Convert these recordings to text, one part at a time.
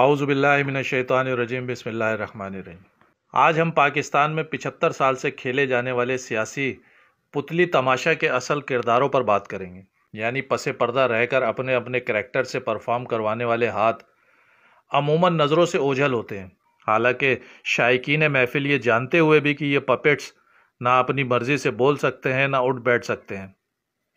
आउज़बिल्लिमिनशैतानरजीम बसमीम आज हम पाकिस्तान में 75 साल से खेले जाने वाले सियासी पुतली तमाशा के असल किरदारों पर बात करेंगे यानी पसे पर्दा रहकर अपने अपने करैक्टर से परफॉर्म करवाने वाले हाथ अमूमन नज़रों से ओझल होते हैं हालांकि शायकीन महफिल ये जानते हुए भी कि ये पपेट्स ना अपनी मर्ज़ी से बोल सकते हैं ना उठ बैठ सकते हैं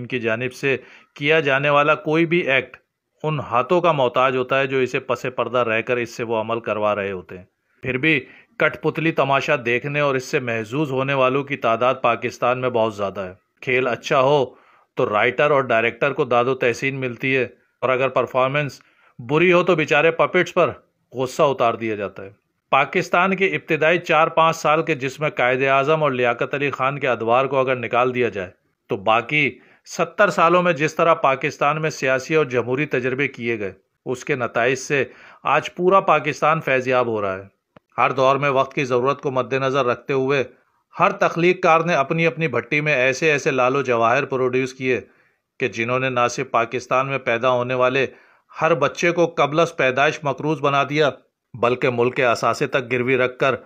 इनकी जानब से किया जाने वाला कोई भी एक्ट उन हाथों का मोहताज होता है जो इसे पसे पर्दा रहकर इससे वो अमल करवा रहे होते हैं फिर भी कठपुतली तमाशा देखने और इससे महजूज होने वालों की तादाद पाकिस्तान में बहुत ज़्यादा है खेल अच्छा हो तो राइटर और डायरेक्टर को दादो तहसीन मिलती है और अगर परफॉर्मेंस बुरी हो तो बेचारे पपिट्स पर गुस्सा उतार दिया जाता है पाकिस्तान के इब्तदाई चार पाँच साल के जिसमें कायद अजम और लियाकत अली ख़ान के अदवार को अगर निकाल दिया जाए तो बाकी सत्तर सालों में जिस तरह पाकिस्तान में सियासी और जमहूरी तजर्बे किए गए उसके नतज से आज पूरा पाकिस्तान फैजियाब हो रहा है हर दौर में वक्त की ज़रूरत को मद्देनज़र रखते हुए हर तख्लीक कार ने अपनी अपनी भट्टी में ऐसे ऐसे लालो जवाहर प्रोड्यूस किए कि जिन्होंने ना सिर्फ पाकिस्तान में पैदा होने वाले हर बच्चे को कबलस पैदाइश मकरूज बना दिया बल्कि मुल्क के असासे तक गिरवी रख कर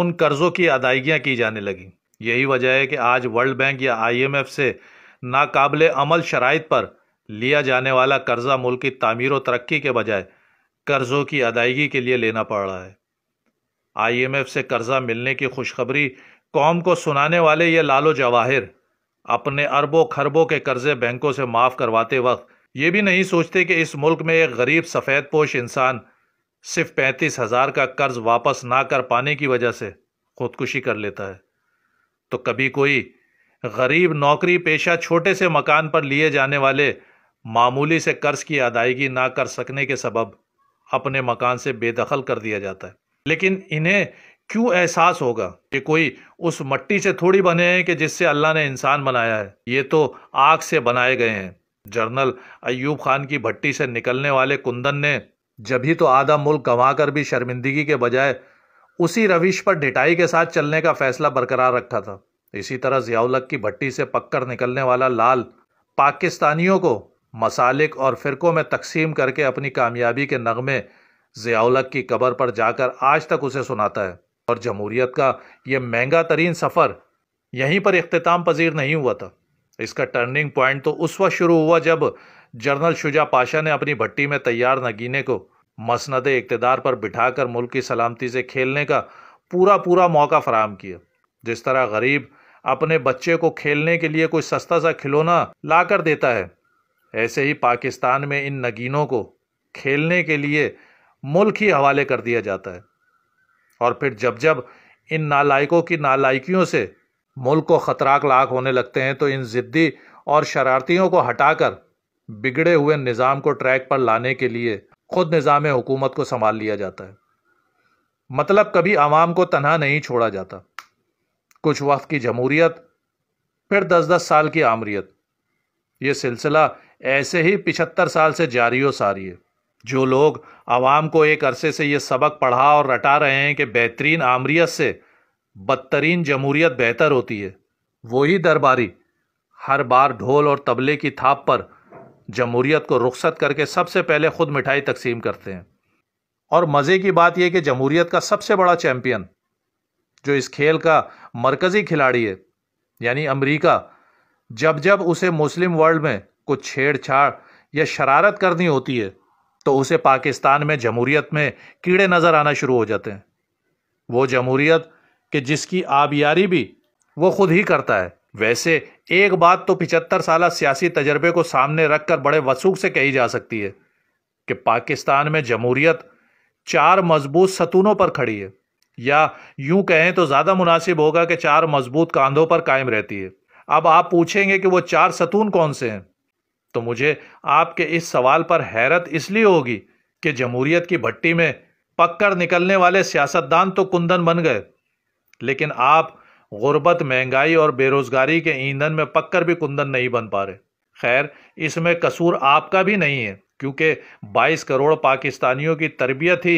उन कर्ज़ों की अदायगियाँ की जाने लगी यही वजह है कि आज वर्ल्ड बैंक या आईएमएफ से नाकबिल अमल शराइ पर लिया जाने वाला कर्ज़ा मुल्क की तमीर व तरक्की के बजाय कर्ज़ों की अदायगी के लिए लेना पड़ रहा है आई एम एफ़ से कर्ज़ा मिलने की खुशखबरी कौम को सुनाने वाले ये लालो जवाहिर अपने अरबों खरबों के कर्ज़े बैंकों से माफ़ करवाते वक्त ये भी नहीं सोचते कि इस मुल्क में एक गरीब सफ़ेद पोश इंसान सिर्फ पैंतीस हज़ार का कर्ज़ वापस ना कर पाने की वजह से खुदकुशी कर लेता है तो कभी कोई गरीब नौकरी पेशा छोटे से मकान पर लिए जाने वाले मामूली से कर्ज की अदायगी ना कर सकने के सबब अपने मकान से बेदखल कर दिया जाता है लेकिन इन्हें क्यों एहसास होगा कि कोई उस मट्टी से थोड़ी बने हैं कि जिससे अल्लाह ने इंसान बनाया है ये तो आग से बनाए गए हैं जर्नल अयूब खान की भट्टी से निकलने वाले कुंदन ने जब ही तो आधा मुल्क गंवाकर भी शर्मिंदगी के बजाय उसी रविश पर ढिटाई के साथ चलने का फैसला बरकरार रखा था इसी तरह जियाउलक की भट्टी से पककर निकलने वाला लाल पाकिस्तानियों को मसालिक और फ़िरकों में तकसीम करके अपनी कामयाबी के नगमे जियाउलक की कबर पर जाकर आज तक उसे सुनाता है और जमहूरीत का ये महंगा तरीन सफ़र यहीं पर अख्ताम पजीर नहीं हुआ था इसका टर्निंग पॉइंट तो उस वक्त शुरू हुआ जब जनरल शुजा पाशा ने अपनी भट्टी में तैयार नगीने को मसंद इकतदार पर बिठाकर मुल्क की सलामती से खेलने का पूरा पूरा मौका फराम किया जिस तरह गरीब अपने बच्चे को खेलने के लिए कोई सस्ता सा खिलौना ला कर देता है ऐसे ही पाकिस्तान में इन नगीनों को खेलने के लिए मुल्क ही हवाले कर दिया जाता है और फिर जब जब इन नालायकों की नालायकियों से मुल्क को खतराक लाख होने लगते हैं तो इन ज़िद्दी और शरारतियों को हटाकर बिगड़े हुए निज़ाम को ट्रैक पर लाने के लिए खुद निज़ाम हुकूमत को संभाल लिया जाता है मतलब कभी आवाम को तनहा नहीं छोड़ा जाता कुछ वक्त की जमहूरियत फिर दस दस साल की आमरीत ये सिलसिला ऐसे ही पिछहत्तर साल से जारी हो सारी है जो लोग आवाम को एक अरसे से ये सबक पढ़ा और रटा रहे हैं कि बेहतरीन आमरीत से बदतरीन जमहूरियत बेहतर होती है वही दरबारी हर बार ढोल और तबले की थाप पर जमहूरियत को रुखसत करके सबसे पहले खुद मिठाई तकसीम करते हैं और मज़े की बात यह कि जमहूरियत का सबसे बड़ा चैम्पियन जो इस खेल का मरकज़ी खिलाड़ी है यानी अमेरिका जब जब उसे मुस्लिम वर्ल्ड में कुछ छेड़छाड़ या शरारत करनी होती है तो उसे पाकिस्तान में जमहूरीत में कीड़े नज़र आना शुरू हो जाते हैं वो जमहूरीत कि जिसकी आबियारी भी वो खुद ही करता है वैसे एक बात तो पिचत्तर साल सियासी तजर्बे को सामने रख कर बड़े वसूख से कही जा सकती है कि पाकिस्तान में जमहूरीत चार मजबूत सतूनों पर खड़ी है या यूं कहें तो ज़्यादा मुनासिब होगा कि चार मजबूत कांधों पर कायम रहती है अब आप पूछेंगे कि वो चार सतून कौन से हैं तो मुझे आपके इस सवाल पर हैरत इसलिए होगी कि जमहूरियत की भट्टी में पक्कर निकलने वाले सियासतदान तो कुंदन बन गए लेकिन आप गुर्बत महंगाई और बेरोज़गारी के ईंधन में पक्कर भी कुंदन नहीं बन पा रहे खैर इसमें कसूर आपका भी नहीं है क्योंकि 22 करोड़ पाकिस्तानियों की तरबियत ही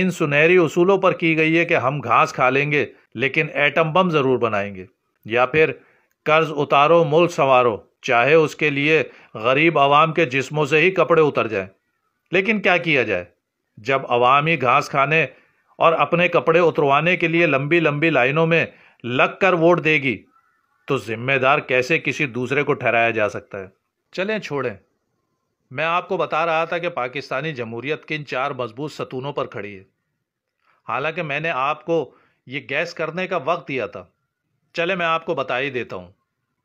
इन सुनहरी उसूलों पर की गई है कि हम घास खा लेंगे लेकिन एटम बम ज़रूर बनाएंगे या फिर कर्ज उतारो मुल्क संवारो चाहे उसके लिए गरीब आवाम के जिस्मों से ही कपड़े उतर जाएं लेकिन क्या किया जाए जब अवामी ही घास खाने और अपने कपड़े उतरवाने के लिए लंबी लंबी लाइनों में लग कर वोट देगी तो जिम्मेदार कैसे किसी दूसरे को ठहराया जा सकता है चलें छोड़ें मैं आपको बता रहा था कि पाकिस्तानी जमहूरियत किन चार मजबूत सतूनों पर खड़ी है हालांकि मैंने आपको ये गैस करने का वक्त दिया था चले मैं आपको बता ही देता हूँ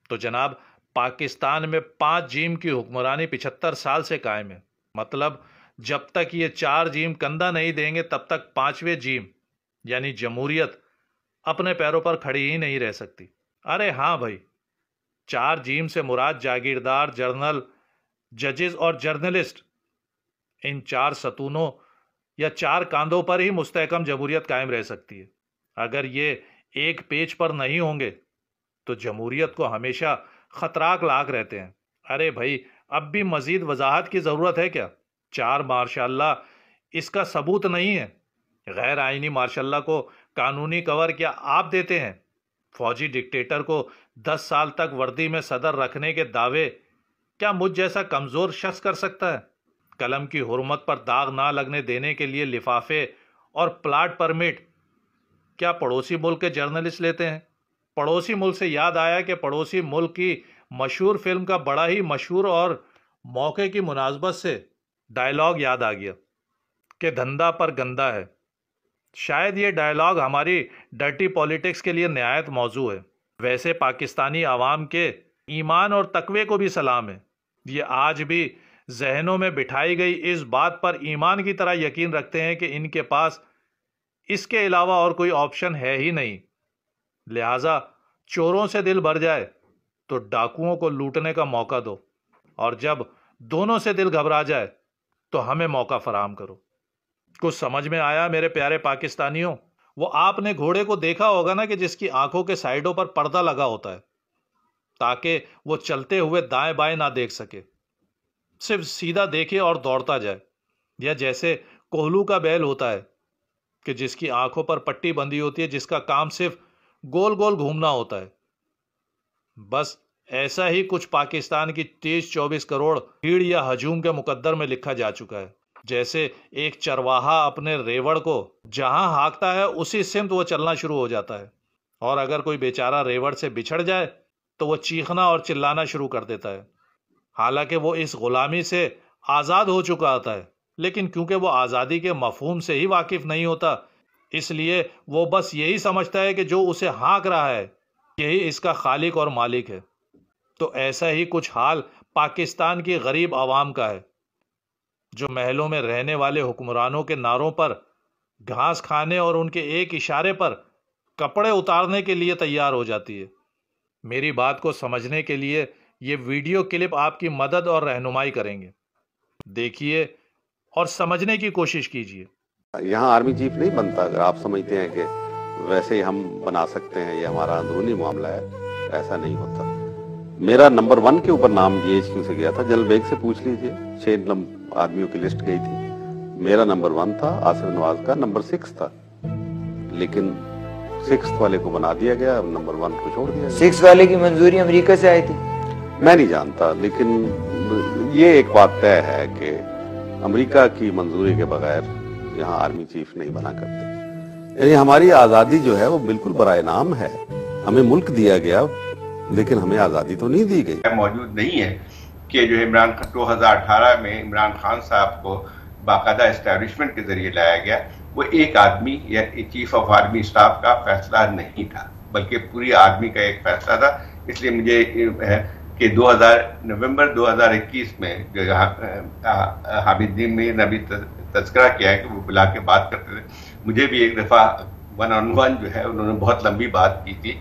तो जनाब पाकिस्तान में पाँच जीम की हुक्मरानी पिछहत्तर साल से कायम है मतलब जब तक ये चार जीम कंधा नहीं देंगे तब तक पाँचवें जीम यानी जमहूरियत अपने पैरों पर खड़ी ही नहीं रह सकती अरे हाँ भाई चार जीम से मुराद जागीरदार जर्नल जजेस और जर्नलिस्ट इन चार सतूनों या चार कांधों पर ही मुस्तकम जमहूरियत कायम रह सकती है अगर ये एक पेज पर नहीं होंगे तो जमहूरियत को हमेशा खतराक लाख रहते हैं अरे भाई अब भी मजीद वजाहत की ज़रूरत है क्या चार मार्शाला इसका सबूत नहीं है गैर आइनी मार्शाला को कानूनी कवर क्या आप देते हैं फौजी डिक्टेटर को दस साल तक वर्दी में सदर रखने के दावे क्या मुझ जैसा कमज़ोर शख्स कर सकता है कलम की हरमत पर दाग ना लगने देने के लिए लिफाफे और प्लाट परमिट क्या पड़ोसी मुल्क के जर्नलिस्ट लेते हैं पड़ोसी मुल्क से याद आया कि पड़ोसी मुल्क की मशहूर फिल्म का बड़ा ही मशहूर और मौके की मुनासबत से डायलॉग याद आ गया कि धंधा पर गंदा है शायद ये डायलॉग हमारी डर्टी पॉलिटिक्स के लिए नहायत मौजू है वैसे पाकिस्तानी आवाम के ईमान और तकवे को भी सलाम है ये आज भी जहनों में बिठाई गई इस बात पर ईमान की तरह यकीन रखते हैं कि इनके पास इसके अलावा और कोई ऑप्शन है ही नहीं लिहाजा चोरों से दिल भर जाए तो डाकुओं को लूटने का मौका दो और जब दोनों से दिल घबरा जाए तो हमें मौका फराम करो कुछ समझ में आया मेरे प्यारे पाकिस्तानियों वो आपने घोड़े को देखा होगा ना कि जिसकी आंखों के साइडों पर पर्दा लगा होता है ताकि वो चलते हुए दाएं बाएं ना देख सके सिर्फ सीधा देखे और दौड़ता जाए या जैसे कोहलू का बैल होता है कि जिसकी आंखों पर पट्टी बंधी होती है जिसका काम सिर्फ गोल गोल घूमना होता है बस ऐसा ही कुछ पाकिस्तान की तेज चौबीस करोड़ भीड़ या हजूम के मुकद्दर में लिखा जा चुका है जैसे एक चरवाहा अपने रेवड़ को जहां हाँकता है उसी सिमत वो चलना शुरू हो जाता है और अगर कोई बेचारा रेवड़ से बिछड़ जाए तो वो चीखना और चिल्लाना शुरू कर देता है हालांकि वो इस गुलामी से आज़ाद हो चुका होता है लेकिन क्योंकि वो आज़ादी के मफहम से ही वाकिफ नहीं होता इसलिए वो बस यही समझता है कि जो उसे हाँक रहा है यही इसका खालिक और मालिक है तो ऐसा ही कुछ हाल पाकिस्तान की गरीब आवाम का है जो महलों में रहने वाले हुक्मरानों के नारों पर घास खाने और उनके एक इशारे पर कपड़े उतारने के लिए तैयार हो जाती है मेरी बात को समझने के लिए ये वीडियो क्लिप आपकी मदद और रहनुमाई करेंगे देखिए और समझने की कोशिश कीजिए यहाँ आर्मी चीफ नहीं बनता अगर आप समझते हैं कि वैसे ही हम बना सकते हैं ये हमारा अंदरूनी मामला है ऐसा नहीं होता मेरा नंबर वन के ऊपर नाम जी एच से गया था जल बेग से पूछ लीजिए छह आदमियों की लिस्ट गई थी मेरा नंबर वन था आसिफ नवाज का नंबर सिक्स था लेकिन सिक्स वाले को बना दिया गया नंबर वन को छोड़ दिया सिक्स वाले की मंजूरी अमेरिका से आई थी मैं नहीं जानता लेकिन ये एक बात तय है कि अमेरिका की मंजूरी के बगैर यहाँ आर्मी चीफ नहीं बना करते यानी हमारी आज़ादी जो है वो बिल्कुल बरा नाम है हमें मुल्क दिया गया लेकिन हमें आज़ादी तो नहीं दी गई मौजूद नहीं है कि जो इमरान दो हजार अठारह में इमरान खान साहब को बाकायदा इस्टेब्लिशमेंट के जरिए लाया गया वो एक आदमी या चीफ ऑफ आर्मी स्टाफ का फैसला नहीं था बल्कि पूरी आर्मी का एक फैसला था इसलिए मुझे कि 2000 नवंबर 2021 में जो हामिद जी ने अभी तस्करा किया है कि वो बुला के बात करते थे मुझे भी एक दफ़ा वन ऑन वन जो है उन्होंने बहुत लंबी बात की थी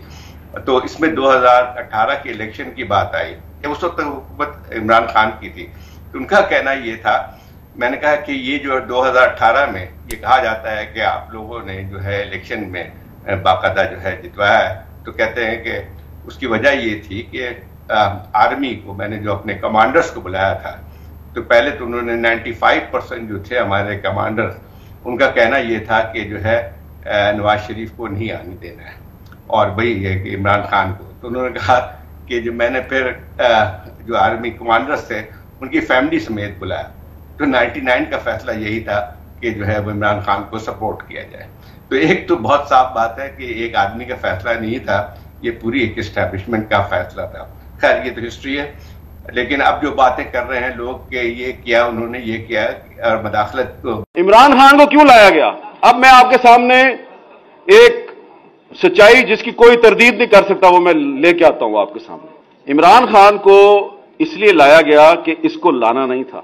तो इसमें 2018 के इलेक्शन की बात आई उस वक्त हुकूमत इमरान खान की थी तो उनका कहना ये था मैंने कहा कि ये जो 2018 में ये कहा जाता है कि आप लोगों ने जो है इलेक्शन में बाकायदा जो है जितवाया है तो कहते हैं कि उसकी वजह ये थी कि आर्मी को मैंने जो अपने कमांडर्स को बुलाया था तो पहले तो उन्होंने 95 परसेंट जो थे हमारे कमांडर्स उनका कहना ये था कि जो है नवाज शरीफ को नहीं आने देना है और वही है कि इमरान खान को तो उन्होंने कहा कि जो मैंने फिर जो आर्मी कमांडर्स थे उनकी फैमिली समेत बुलाया तो 99 का फैसला यही था कि जो है वो इमरान खान को सपोर्ट किया जाए तो एक तो बहुत साफ बात है कि एक आदमी का फैसला नहीं था ये पूरी एक स्टैब्लिशमेंट का फैसला था खैर ये तो हिस्ट्री है लेकिन अब जो बातें कर रहे हैं लोग के ये किया उन्होंने ये किया और मदाखलत को इमरान खान को क्यों लाया गया अब मैं आपके सामने एक सच्चाई जिसकी कोई तरदीद नहीं कर सकता वो मैं लेके आता हूं आपके सामने इमरान खान को इसलिए लाया गया कि इसको लाना नहीं था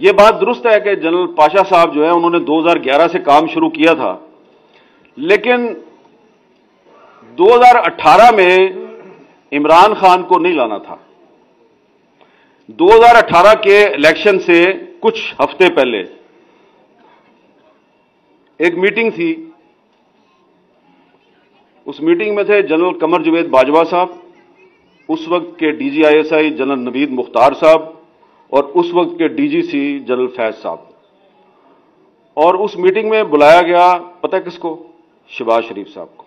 ये बात दुरुस्त है कि जनरल पाशा साहब जो है उन्होंने 2011 से काम शुरू किया था लेकिन 2018 में इमरान खान को नहीं लाना था 2018 के इलेक्शन से कुछ हफ्ते पहले एक मीटिंग थी उस मीटिंग में थे जनरल कमर जुवेद बाजवा साहब उस वक्त के डीजीआईएसआई जनरल नवीद मुख्तार साहब और उस वक्त के डीजीसी जनरल फैज साहब और उस मीटिंग में बुलाया गया पता किसको शबाज शरीफ साहब को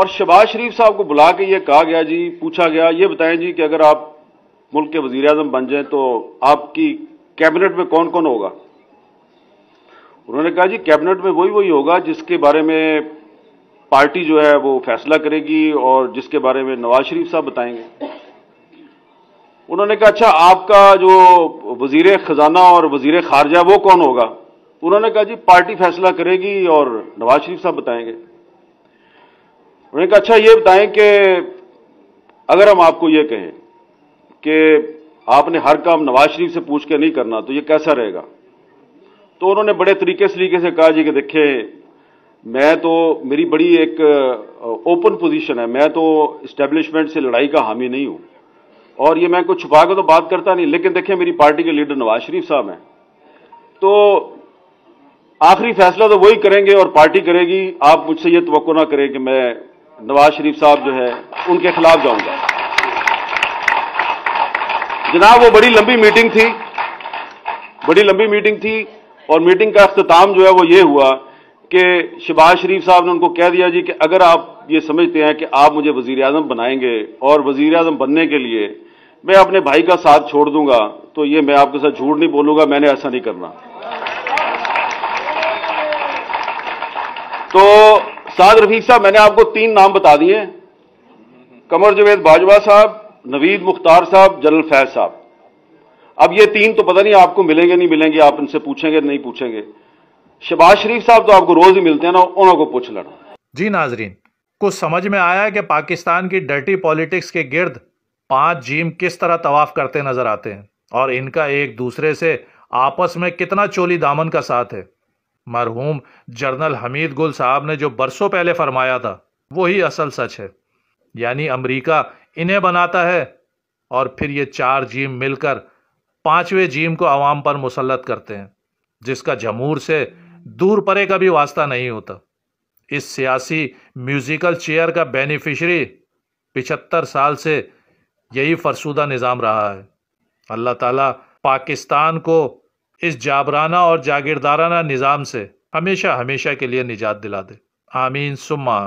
और शबाज शरीफ साहब को बुला के ये कहा गया जी पूछा गया ये बताएं जी कि अगर आप मुल्क के वजीर आजम बन जाए तो आपकी कैबिनेट में कौन कौन होगा उन्होंने कहा जी कैबिनेट में वही वही होगा जिसके बारे में पार्टी जो है वो फैसला करेगी और जिसके बारे में नवाज शरीफ साहब बताएंगे उन्होंने कहा अच्छा आपका जो वजीर खजाना और वजीर खारजा वो कौन होगा उन्होंने कहा जी पार्टी फैसला करेगी और नवाज शरीफ साहब बताएंगे उन्होंने कहा अच्छा ये बताएं कि अगर हम आपको ये कहें कि आपने हर काम नवाज शरीफ से पूछ के नहीं करना तो ये कैसा रहेगा तो उन्होंने बड़े तरीके सलीके से कहा जी कि देखिए मैं तो मेरी बड़ी एक ओपन पोजीशन है मैं तो इस्टेब्लिशमेंट से लड़ाई का हामी नहीं हूं और ये मैं कुछ छुपा के तो बात करता नहीं लेकिन देखिए मेरी पार्टी के लीडर नवाज शरीफ साहब हैं तो आखिरी फैसला तो वही करेंगे और पार्टी करेगी आप मुझसे ये तो ना करें कि मैं नवाज शरीफ साहब जो है उनके खिलाफ जाऊंगा जनाब वो बड़ी लंबी मीटिंग थी बड़ी लंबी मीटिंग थी और मीटिंग का अख्ताम जो है वो ये हुआ कि शिबाज शरीफ साहब ने उनको कह दिया जी कि अगर आप ये समझते हैं कि आप मुझे वजीर आजम बनाएंगे और वजीर आजम बनने के लिए मैं अपने भाई का साथ छोड़ दूंगा तो ये मैं आपके साथ झूठ नहीं बोलूंगा मैंने ऐसा नहीं करना तो साद रफीक साहब मैंने आपको तीन नाम बता दिए कमर जवेद बाजवा साहब नवीद मुख्तार साहब जनरल फैज साहब अब ये तीन तो पता नहीं आपको मिलेंगे नहीं मिलेंगे आप इनसे पूछेंगे नहीं पूछेंगे शबाज शरीफ साहब तो आपको रोज ही मिलते हैं ना उनको पूछ लड़ा जी नाजरीन कुछ समझ में आया कि पाकिस्तान की डर्टी पॉलिटिक्स के गिर्द पांच जीम किस तरह तवाफ करते नजर आते हैं और इनका एक दूसरे से आपस में कितना चोली दामन का साथ है मरहूम जर्नल हमीद गुल साहब ने जो बरसों पहले फरमाया था वही असल सच है यानी अमेरिका इन्हें बनाता है और फिर ये चार जीम मिलकर पांचवें जीम को आवाम पर मुसलत करते हैं जिसका जमूर से दूर परे का भी वास्ता नहीं होता इस सियासी म्यूजिकल चेयर का बेनिफिशरी पिछहत्तर साल से यही फरसूदा निज़ाम रहा है अल्लाह ताला पाकिस्तान को इस जाबराना और जागीरदाराना निज़ाम से हमेशा हमेशा के लिए निजात दिला दे आमीन सुम्मा आमीन